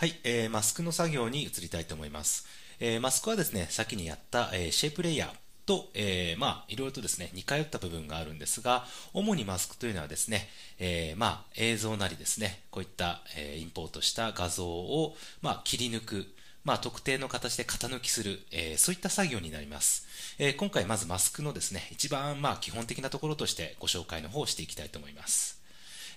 はい、えー、マスクの作業に移りたいと思います。えー、マスクはですね、先にやった、えー、シェイプレイヤーと、えー、まあ、いろいろとですね、似通った部分があるんですが、主にマスクというのはですね、えー、まあ、映像なりですね、こういった、えー、インポートした画像を、まあ、切り抜く、まあ、特定の形で型抜きする、えー、そういった作業になります。えー、今回まずマスクのですね、一番、まあ、基本的なところとしてご紹介の方をしていきたいと思います。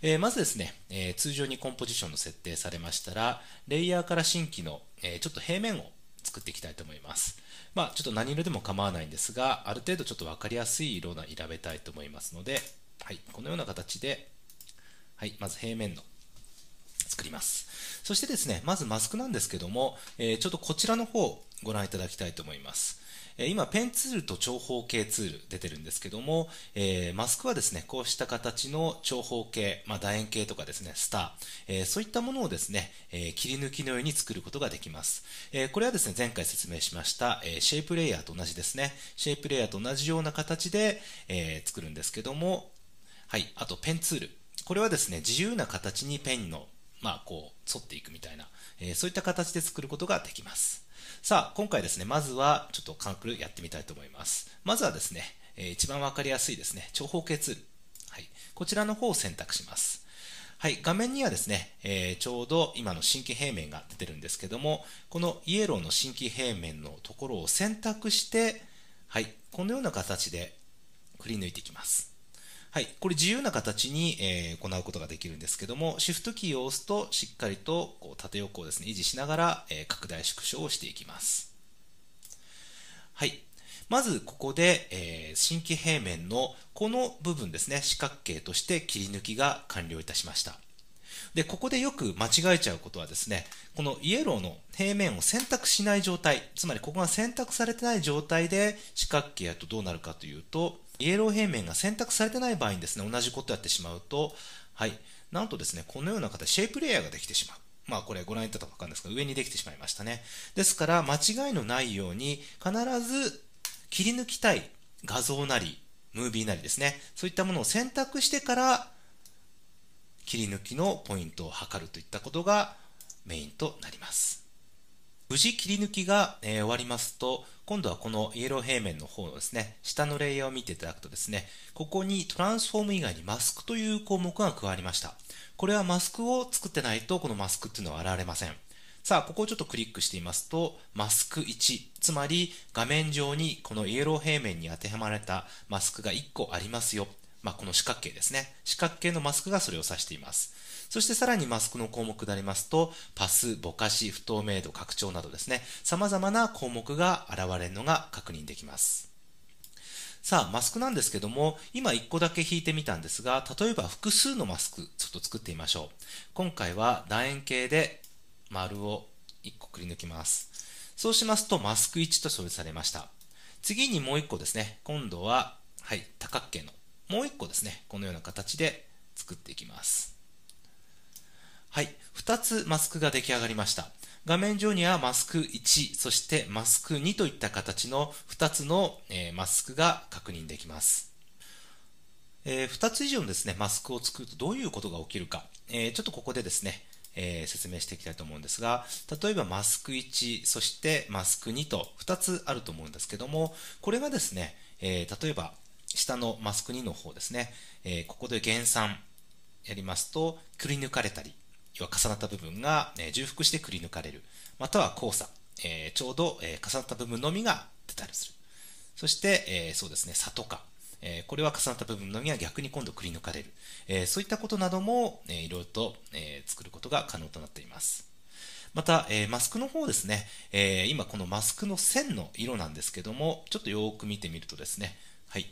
えー、まずですね、えー、通常にコンポジションの設定されましたら、レイヤーから新規の、えー、ちょっと平面を作っていきたいと思います。まあ、ちょっと何色でも構わないんですが、ある程度ちょっと分かりやすい色を選べたいと思いますので、はい、このような形で、はい、まず平面の作ります。そしてですね、まずマスクなんですけども、えー、ちょっとこちらの方をご覧いただきたいと思います。えー、今、ペンツールと長方形ツール出てるんですけども、えー、マスクはですね、こうした形の長方形、まあ、楕円形とかですね、スター、えー、そういったものをですね、え切り抜きのように作ることができます。えこれはですね、前回説明しました、えシェイプレイヤーと同じですね、シェイプレイヤーと同じような形で、え作るんですけども、はい、あとペンツール。これはですね、自由な形にペンのまあ、こう、沿っていくみたいな、えー、そういった形で作ることができます。さあ、今回ですね、まずは、ちょっと軽くやってみたいと思います。まずはですね、えー、一番わかりやすいですね、長方形ツール。はい。こちらの方を選択します。はい、画面にはですね、えー、ちょうど今の新規平面が出てるんですけども、このイエローの新規平面のところを選択して、はい、このような形でくり抜いていきます。はい、これ自由な形に、え行うことができるんですけども、シフトキーを押すとしっかりとこう縦横をですね、維持しながら、え拡大縮小をしていきます。はい。まずここで、え新規平面のこの部分ですね、四角形として切り抜きが完了いたしました。で、ここでよく間違えちゃうことはですね、このイエローの平面を選択しない状態、つまりここが選択されてない状態で四角形やとどうなるかというと、イエロー平面が選択されてない場合にですね、同じことやってしまうと、はい、なんとですね、このような形、シェイプレイヤーができてしまう。まあこれご覧いただくとわかるんですが、上にできてしまいましたね。ですから、間違いのないように、必ず切り抜きたい画像なり、ムービーなりですね、そういったものを選択してから切り抜きのポイントを測るといったことがメインとなります。無事切り抜きが、えー、終わりますと、今度はこのイエロー平面の方のですね、下のレイヤーを見ていただくとですね、ここにトランスフォーム以外にマスクという項目が加わりました。これはマスクを作ってないと、このマスクっていうのは現れません。さあ、ここをちょっとクリックしてみますと、マスク1、つまり画面上にこのイエロー平面に当てはまれたマスクが1個ありますよまあ、この四角形ですね。四角形のマスクがそれを指しています。そしてさらにマスクの項目でありますと、パス、ぼかし、不透明度、拡張などですね、様々な項目が現れるのが確認できます。さあ、マスクなんですけども、今1個だけ引いてみたんですが、例えば複数のマスク、ちょっと作ってみましょう。今回は楕円形で丸を1個くり抜きます。そうしますと、マスク1と表示されました。次にもう1個ですね。今度は、はい、多角形のもう1個ですね、このような形で作っていきます。はい。2つマスクが出来上がりました。画面上にはマスク1、そしてマスク2といった形の2つの、えマスクが確認できます。えー、2つ以上のですね、マスクを作るとどういうことが起きるか、えー、ちょっとここでですね、えー、説明していきたいと思うんですが、例えばマスク1、そしてマスク2と2つあると思うんですけども、これがですね、え例えば下のマスク2の方ですね、えー、ここで減算やりますと、くり抜かれたり、要は重なった部分が、えー、重複してくり抜かれる。または交差、えー、ちょうど、え重なった部分のみが出たりする。そして、えそうですね、差とか、えこれは重なった部分のみが逆に今度くり抜かれる。えそういったことなども、えー、いろいろと、え作ることが可能となっています。また、えー、マスクの方ですね、えー、今このマスクの線の色なんですけども、ちょっとよーく見てみるとですね、はい、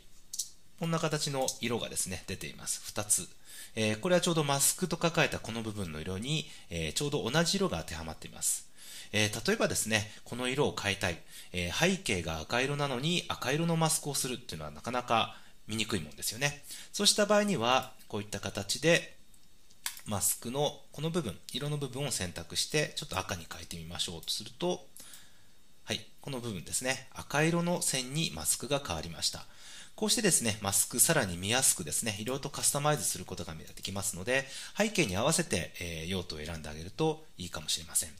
こんな形の色がですね、出ています。2つ。えー、これはちょうどマスクと書かれたこの部分の色に、えー、ちょうど同じ色が当てはまっています。えー、例えばですね、この色を変えたい、え背景が赤色なのに赤色のマスクをするっていうのはなかなか見にくいもんですよね。そうした場合には、こういった形で、マスクのこの部分、色の部分を選択して、ちょっと赤に変えてみましょうとすると、はい、この部分ですね、赤色の線にマスクが変わりました。こうしてですね、マスクさらに見やすくですね、いろいろとカスタマイズすることができますので、背景に合わせて用途を選んであげるといいかもしれません。